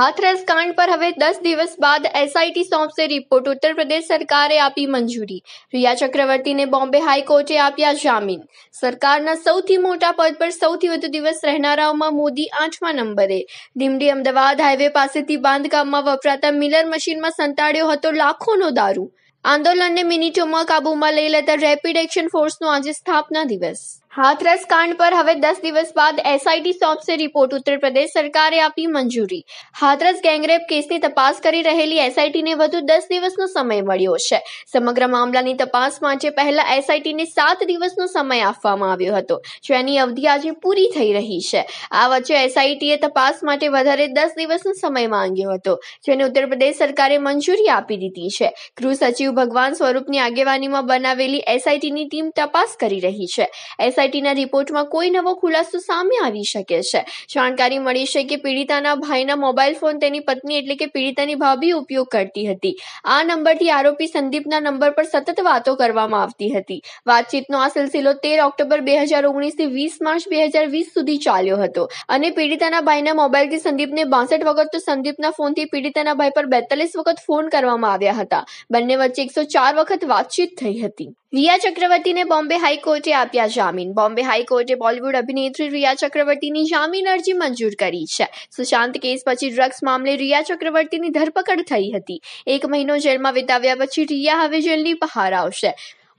હાથરસ કાંડ પર હવે દસ દિવસ બાદ એસઆઈટી સોંપશે રિપોર્ટ ઉત્તર પ્રદેશ સરકારે આપી મંજૂરી રિયા ચક્રવર્તીને બોમ્બે હાઈકોર્ટે આપ્યા જામીન સરકારના સૌથી મોટા પદ પર સૌથી વધુ દિવસ રહેનારાઓમાં મોદી આઠમા નંબરે ડીમડી અમદાવાદ હાઈવે પાસેથી બાંધકામમાં વપરાતા મિલર મશીનમાં સંતાડ્યો હતો લાખોનો દારૂ આંદોલનને મિનિટોમાં કાબૂમાં લઈ લેતા રેપિડ એક્શન ફોર્સનો આજે સ્થાપના દિવસ હાથરસ કાંડ પર હવે દસ દિવસ બાદ એસઆઈટી સોંપશે રિપોર્ટ ઉત્તર પ્રદેશ સરકારે આપી મંજૂરી હાથરસ ગેંગરેપ કેસની તપાસ કરી રહેલી એસઆઈટીને વધુ દસ દિવસનો સમય મળ્યો છે સમગ્ર મામલાની તપાસ માટે પહેલા એસઆઈટીને સાત દિવસનો સમય આપવામાં આવ્યો હતો જેની અવધિ આજે પૂરી થઈ રહી છે આ વચ્ચે એસઆઈટીએ તપાસ માટે વધારે દસ દિવસનો સમય માંગ્યો હતો જેને ઉત્તર પ્રદેશ સરકારે મંજૂરી આપી દીધી છે ગૃહ સચિવ ભગવાન સ્વરૂપની આગેવાનીમાં બનાવેલી એસઆઈટીની ટીમ તપાસ કરી રહી છે એસ સોસાયટીના રિપોર્ટમાં કોઈ નવો ખુલાસો સામે આવી શકે છે જાણકારી મળી છે કે પીડિતાના ભાઈના મોબાઈલ ફોન તેની પત્ની એટલે કે પીડિતાની ભાભી ઉપયોગ કરતી હતી આ નંબરથી આરોપી સંદીપના નંબર પર સતત વાતો કરવામાં આવતી હતી વાતચીતનો આ સિલસિલો તેર ઓક્ટોબર બે હજાર ઓગણીસથી વીસ માર્ચ બે હજાર વીસ સુધી ચાલ્યો હતો અને પીડિતાના ભાઈના મોબાઈલથી સંદીપને બાસઠ વખત તો સંદીપના ફોનથી પીડિતાના ભાઈ પર બેતાલીસ વખત ફોન કરવામાં આવ્યા હતા બંને વચ્ચે એકસો ચાર વખત વાતચીત થઈ હતી રિયા ચક્રવર્તીને બોમ્બે હાઈકોર્ટે આપ્યા જામીન બોમ્બે હાઈકોર્ટે બોલિવૂડ અભિનેત્રી રિયા ચક્રવર્તીની જામીન અરજી મંજૂર કરી છે સુશાંત કેસ પછી ડ્રગ્સ મામલે રિયા ચક્રવર્તીની ધરપકડ થઈ હતી એક મહિનો જેલમાં વિતાવ્યા પછી રિયા હવે જેલની બહાર આવશે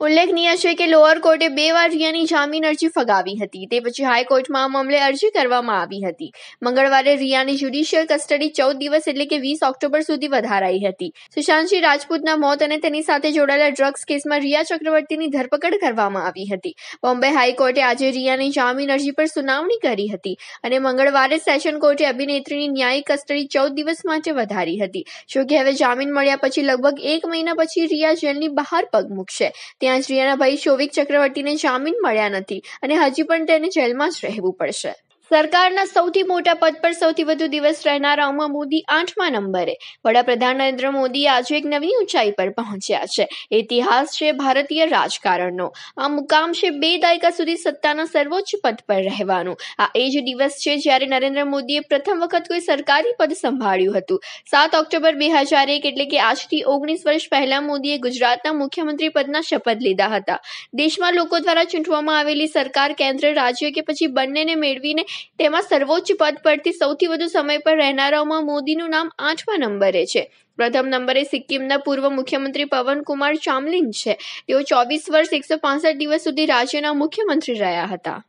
ઉલ્લેખનીય છે કે લોઅર કોર્ટે બે વાર રિયાની જામીન અરજી ફગાવી હતી તે પછી હાઈકોર્ટમાં આ મામલે અરજી કરવામાં આવી હતી મંગળવારે રિયાની જ્યુડિશિયલ કસ્ટડી ચૌદ દિવસ એટલે કે વીસ ઓક્ટોબર સુધી વધારાઈ હતી સુશાંતસિંહ રાજપૂતના મોત અને તેની સાથે જોડાયેલા ડ્રગ્સ કેસમાં રિયા ચક્રવર્તીની ધરપકડ કરવામાં આવી હતી બોમ્બે હાઈકોર્ટે આજે રિયાની જામીન અરજી પર સુનાવણી કરી હતી અને મંગળવારે સેશન કોર્ટે અભિનેત્રીની ન્યાયિક કસ્ટડી ચૌદ દિવસ માટે વધારી હતી જોકે હવે જામીન મળ્યા પછી લગભગ એક મહિના પછી રિયા જેલની બહાર પગ મૂકશે ત્યાં ત્યાં જ રિયાના ભાઈ શોવિક ચક્રવર્તીને જામીન મળ્યા નથી અને હજી પણ તેને જેલમાં જ રહેવું પડશે સરકારના સૌથી મોટા પદ પર સૌથી વધુ દિવસ રહેનારાઓમાં મોદી આઠમા નંબરે વડાપ્રધાન નરેન્દ્ર મોદી આજે એક નવી ઊંચાઈ પર પહોંચ્યા છે ઇતિહાસ છે ભારતીય રાજકારણનો આ મુકામ છે બે દાયકા સુધી સત્તાના સર્વોચ્ચ પદ પર રહેવાનું આ એ જ દિવસ છે જ્યારે નરેન્દ્ર મોદીએ પ્રથમ વખત કોઈ સરકારી પદ સંભાળ્યું હતું સાત ઓક્ટોબર બે હજાર એક એટલે કે આજથી ઓગણીસ વર્ષ પહેલા મોદીએ ગુજરાતના મુખ્યમંત્રી પદના શપથ લીધા હતા દેશમાં લોકો દ્વારા ચૂંટવામાં આવેલી સરકાર કેન્દ્ર રાજ્ય કે પછી બંનેને મેળવીને તેમાં સર્વોચ્ચ પદ પરથી સૌથી વધુ સમય પર રહેનારાઓમાં મોદીનું નામ આઠમા નંબરે છે પ્રથમ નંબરે સિક્કિમના પૂર્વ મુખ્યમંત્રી પવનકુમાર ચામલિંગ છે તેઓ ચોવીસ વર્ષ એકસો દિવસ સુધી રાજ્યના મુખ્યમંત્રી રહ્યા હતા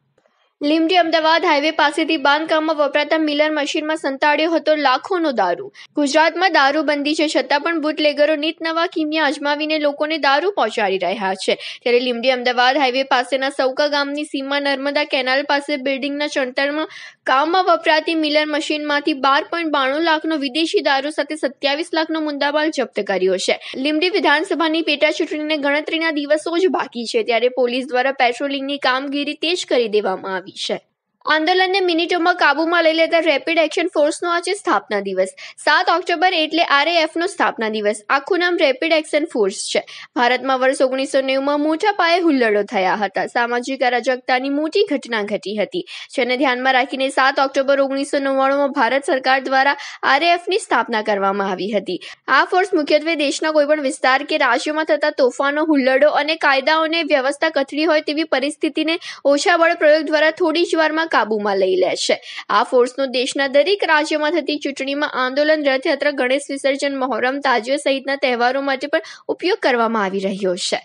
લીમડી અમદાવાદ હાઈવે પાસેથી બાંધકામમાં વપરાતા મિલર મશીનમાં સંતાડ્યો હતો લાખોનો દારૂ ગુજરાતમાં દારૂબંધી છે છતાં પણ બુટલેગરો નીત નવા કિમિયા અજમાવીને લોકોને દારૂ પહોંચાડી રહ્યા છે ત્યારે લીમડી અમદાવાદ હાઈવે પાસેના સૌકા ગામની સીમા નર્મદા કેનાલ પાસે બિલ્ડિંગના ચણતરમાં કામમાં વપરાતી મિલર મશીનમાંથી બાર પોઈન્ટ બાણું લાખનો વિદેશી દારૂ સાથે સત્યાવીસ લાખનો મુદ્દામાલ જપ્ત કર્યો છે લીમડી વિધાનસભાની પેટા ચૂંટણીને ગણતરીના દિવસો જ બાકી છે ત્યારે પોલીસ દ્વારા પેટ્રોલિંગની કામગીરી તેજ કરી દેવામાં આવી shit. આંદોલનને મિનિટોમાં કાબુમાં લઈ લેતા રેપિડ એક્શન ફોર્સનો આજે સ્થાપના દિવસ સાત ઓક્ટોબર એટલે આરએએફનો સ્થાપના દિવસ આખું નામ રેપિડ એક્શન ફોર્સ છે ભારતમાં વર્ષ ઓગણીસો નેવુંમાં મોટા પાયે હુલ્લડો થયા હતા સામાજિક અરાજકતાની મોટી ઘટના ઘટી હતી જેને ધ્યાનમાં રાખીને સાત ઓક્ટોબર ઓગણીસો નવ્વાણુંમાં ભારત સરકાર દ્વારા આરએએફની સ્થાપના કરવામાં આવી હતી આ ફોર્સ મુખ્યત્વે દેશના કોઈપણ વિસ્તાર કે રાજ્યોમાં થતા તોફાનો હુલ્લડો અને કાયદાઓને વ્યવસ્થા કથળી હોય તેવી પરિસ્થિતિને ઓછા બળ પ્રયોગ દ્વારા થોડી જ વારમાં કાબૂમાં લઈ લે છે આ ફોર્સનો દેશના દરેક રાજ્યમાં થતી ચૂંટણીમાં આંદોલન રથયાત્રા ગણેશ વિસર્જન મહોરમ તાજીઓ સહિતના તહેવારો માટે પણ ઉપયોગ કરવામાં આવી રહ્યો છે